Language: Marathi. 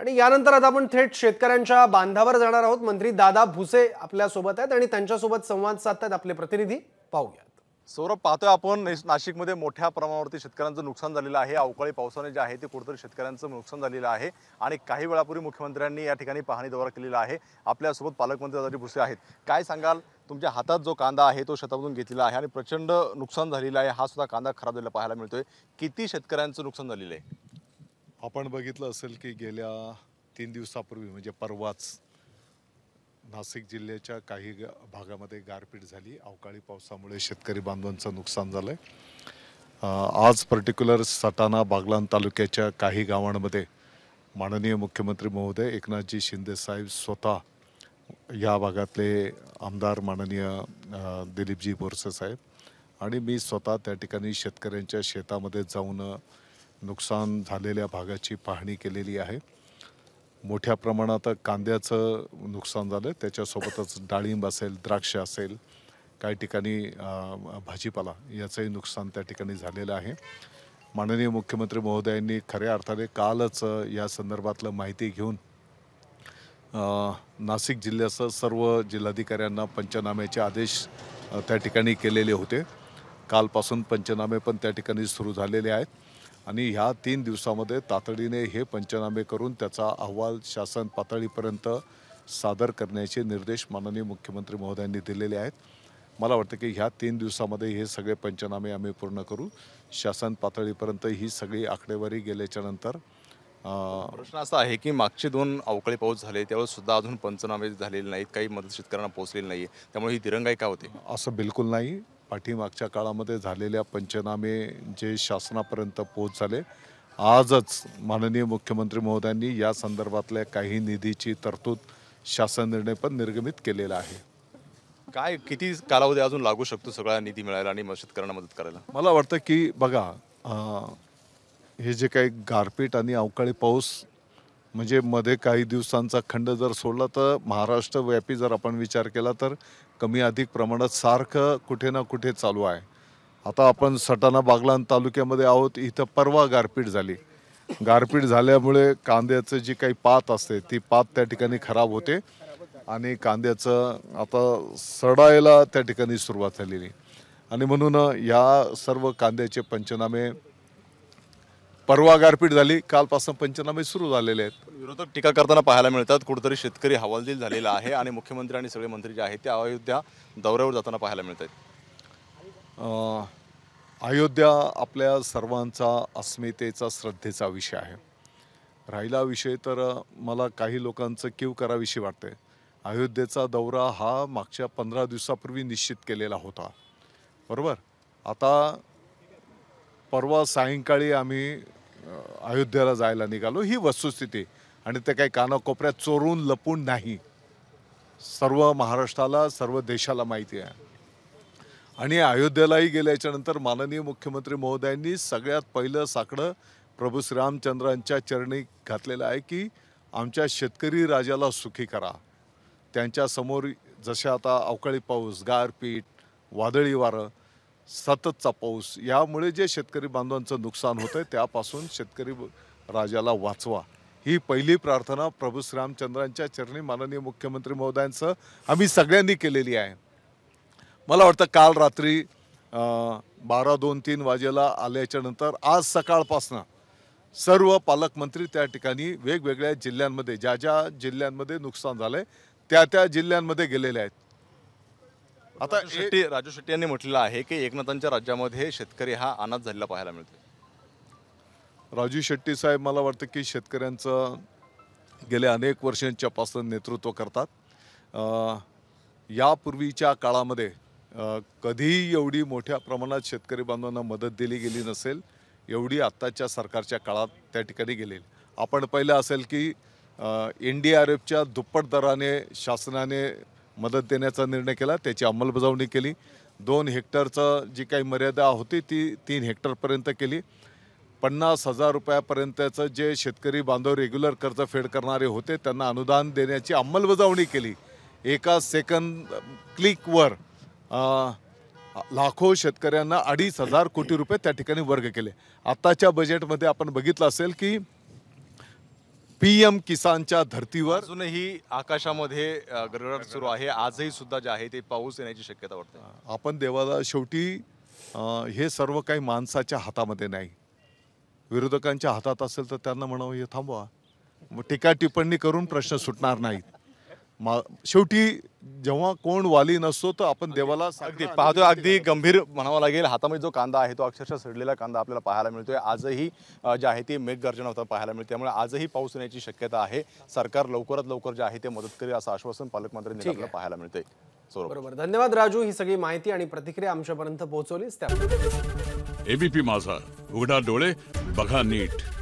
आणि यानंतर आता आपण थेट शेतकऱ्यांच्या बांधावर जाणार आहोत मंत्री दादा भुसे आपल्यासोबत आहेत आणि त्यांच्यासोबत संवाद साधतात आपले प्रतिनिधी पाहूयात सौरभ पाहतोय आपण नाशिकमध्ये मोठ्या प्रमाणावरती शेतकऱ्यांचं नुकसान झालेलं आहे अवकाळी पावसाने जे आहे ते कुठेतरी शेतकऱ्यांचं नुकसान झालेलं आहे आणि काही वेळापूर्वी मुख्यमंत्र्यांनी या ठिकाणी पाहणी दौरा केलेला आहे आपल्यासोबत पालकमंत्री दादा भुसे आहेत काय सांगाल तुमच्या हातात जो कांदा आहे तो शेतामधून घेतलेला आहे आणि प्रचंड नुकसान झालेलं आहे हा सुद्धा कांदा खराब झालेला पाहायला मिळतोय किती शेतकऱ्यांचं नुकसान झालेलं आहे आपण बघितलं असेल की गेल्या तीन दिवसापूर्वी म्हणजे परवाच नाशिक जिल्ह्याच्या काही भागामध्ये गारपीट झाली अवकाळी पावसामुळे शेतकरी बांधवांचं नुकसान झालं आहे आज पर्टिक्युलर सटाणा बागलान तालुक्याच्या काही गावांमध्ये माननीय मुख्यमंत्री महोदय एकनाथजी साहेब स्वतः या भागातले आमदार माननीय दिलीपजी बोरसे साहेब आणि मी स्वतः त्या ठिकाणी शेतकऱ्यांच्या शेतामध्ये जाऊन नुकसान झालेल्या भागाची पाहणी केलेली आहे मोठ्या प्रमाणात कांद्याचं नुकसान झालं त्याच्यासोबतच डाळिंब असेल द्राक्ष असेल काही ठिकाणी भाजीपाला याचंही नुकसान त्या ठिकाणी झालेलं आहे माननीय मुख्यमंत्री महोदयांनी खऱ्या अर्थाने कालच या संदर्भातलं माहिती घेऊन नाशिक जिल्ह्यासह सर्व जिल्हाधिकाऱ्यांना पंचनाम्याचे आदेश त्या ठिकाणी केलेले होते कालपासून पंचनामे पण त्या ठिकाणी सुरू झालेले आहेत आणि ह्या तीन दिवसामध्ये तातडीने हे पंचनामे करून त्याचा अहवाल शासन पातळीपर्यंत सादर करण्याचे निर्देश माननीय मुख्यमंत्री महोदयांनी दिलेले आहेत मला वाटतं की ह्या तीन दिवसामध्ये हे सगळे पंचनामे आम्ही पूर्ण करू शासन पातळीपर्यंत ही सगळी आकडेवारी नंतर प्रश्न असा आहे की मागचे दोन अवकाळी पाऊस झाले त्यावेळेस सुद्धा अजून पंचनामे झालेले नाहीत काही मदत शेतकऱ्यांना पोहोचलेली नाही त्यामुळे ही दिरंगाई का होते असं बिलकुल नाही पाठीमागच्या काळामध्ये झालेल्या पंचनामे जे शासनापर्यंत पोहोच झाले आजच माननीय मुख्यमंत्री महोदयांनी या संदर्भातल्या काही निधीची तरतूद शासन निर्णय पण निर्गमित केलेला आहे काय किती कालावधी अजून लागू शकतो सगळा निधी मिळायला आणि शेतकऱ्यांना मदत करायला मला वाटतं की बघा हे जे काही गारपीट आणि अवकाळी पाऊस म्हणजे मध्ये काही दिवसांचा खंड जर सोडला तर महाराष्ट्रव्यापी जर आपण विचार केला तर कमी अधिक प्रमाणात सारखं कुठे ना कुठे चालू आहे आता आपण सटाणा बागलान तालुक्यामध्ये आहोत इथं परवा गारपीट झाली गारपीट झाल्यामुळे कांद्याचं जी काही पात असते ती पात त्या ठिकाणी खराब होते आणि कांद्याचं आता सडायला त्या ठिकाणी सुरुवात झालेली आणि म्हणून या सर्व कांद्याचे पंचनामे परवा गारपीट झाली कालपासून पंचनामे सुरू झालेले आहेत विरोधक टीका करताना पाहायला मिळतात कुठेतरी शेतकरी हवालदिल झालेला आहे आणि मुख्यमंत्री आणि सगळे मंत्री जे आहेत ते अयोध्या दौऱ्यावर जाताना पाहायला मिळत आहेत अयोध्या आपल्या सर्वांचा अस्मितेचा श्रद्धेचा विषय आहे राहिला विषय तर मला काही लोकांचं कीव कराविषयी वाटते अयोध्येचा दौरा हा मागच्या पंधरा दिवसापूर्वी निश्चित केलेला होता बरोबर आता परवा सायंकाळी आम्ही अयोध्येला जायला निघालो ही वस्तुस्थिती आणि ते काही कानाकोपऱ्यात चोरून लपून नाही सर्व महाराष्ट्राला सर्व देशाला माहिती आहे आणि अयोध्येलाही गेल्याच्यानंतर माननीय मुख्यमंत्री महोदयांनी सगळ्यात पहिलं साकडं प्रभू श्रीरामचंद्रांच्या चरणी घातलेलं आहे की आमच्या शेतकरी राजाला सुखी करा त्यांच्यासमोर जसे आता अवकाळी पाऊस गारपीट वादळी वारं सततचा पाऊस यामुळे जे शेतकरी बांधवांचं नुकसान होतं आहे त्यापासून शेतकरी राजाला वाचवा ही पहिली प्रार्थना प्रभू श्रीरामचंद्रांच्या चरणी माननीय मुख्यमंत्री महोदयांसह आम्ही सगळ्यांनी केलेली आहे मला वाटतं काल रात्री बारा दोन तीन वाजेला आल्याच्यानंतर आज सकाळपासनं सर्व पालकमंत्री त्या ठिकाणी वेगवेगळ्या जिल्ह्यांमध्ये ज्या ज्या जिल्ह्यांमध्ये नुकसान झालं आहे त्या त्या जिल्ह्यांमध्ये गेलेल्या आहेत आता शेट्टी राजू शेट्टी यांनी म्हटलेलं आहे की एकनाथांच्या राज्यामध्ये शेतकरी हा अनाथ झालेला पाहायला मिळतो राजू शेट्टी साहेब मला वाटतं की शेतकऱ्यांचं गेल्या अनेक वर्षांच्यापासून नेतृत्व करतात यापूर्वीच्या काळामध्ये कधीही एवढी मोठ्या प्रमाणात शेतकरी बांधवांना मदत दिली गेली नसेल एवढी आत्ताच्या सरकारच्या काळात त्या ठिकाणी गेलेली आपण पहिलं असेल की एन डी आर एफच्या दुप्पट दराने शासनाने मदत देण्याचा निर्णय केला त्याची अंमलबजावणी केली दोन हेक्टरचं जी काही मर्यादा होती ती तीन हेक्टरपर्यंत केली पन्नास हजार रुपयापर्यंतचं जे शेतकरी बांधव रेग्युलर कर्ज फेड करणारे होते त्यांना अनुदान देण्याची अंमलबजावणी केली एका सेकंद क्लिकवर लाखो शेतकऱ्यांना अडीच हजार कोटी रुपये त्या ठिकाणी वर्ग केले आत्ताच्या बजेटमध्ये आपण बघितलं असेल की पी एम किसानच्या धर्तीवर अजूनही आकाशामध्ये गरगडाट सुरू आहे आजही सुद्धा जे आहे ते पाऊस येण्याची शक्यता वाटते आपण देवाला शेवटी हे सर्व काही माणसाच्या हातामध्ये नाही विरोधकांच्या हातात असेल तर त्यांना म्हणावं हे थांबवा मग टीका टिप्पणी करून प्रश्न सुटणार नाहीत मा शेवटी जेव्हा कोण वाली नसतो तर आपण देवाला अगदी पाहतोय अगदी गंभीर म्हणावा लागेल हातामध्ये जो कांदा आहे तो अक्षरशः सडलेला कांदा आपल्याला पाहायला मिळतोय आजही जे आहे ते मेघगर्जन होता पाहायला मिळते त्यामुळे आजही पाऊस येण्याची शक्यता आहे सरकार लवकरात लवकर जे आहे ते मदत करेल असं आश्वासन पालकमंत्र्यांनी आपल्याला पाहायला मिळते बरोबर धन्यवाद राजू ही सगळी माहिती आणि प्रतिक्रिया आमच्यापर्यंत पोहोचवलीच त्या एबीपी माझा उघडा डोळे बघा नीट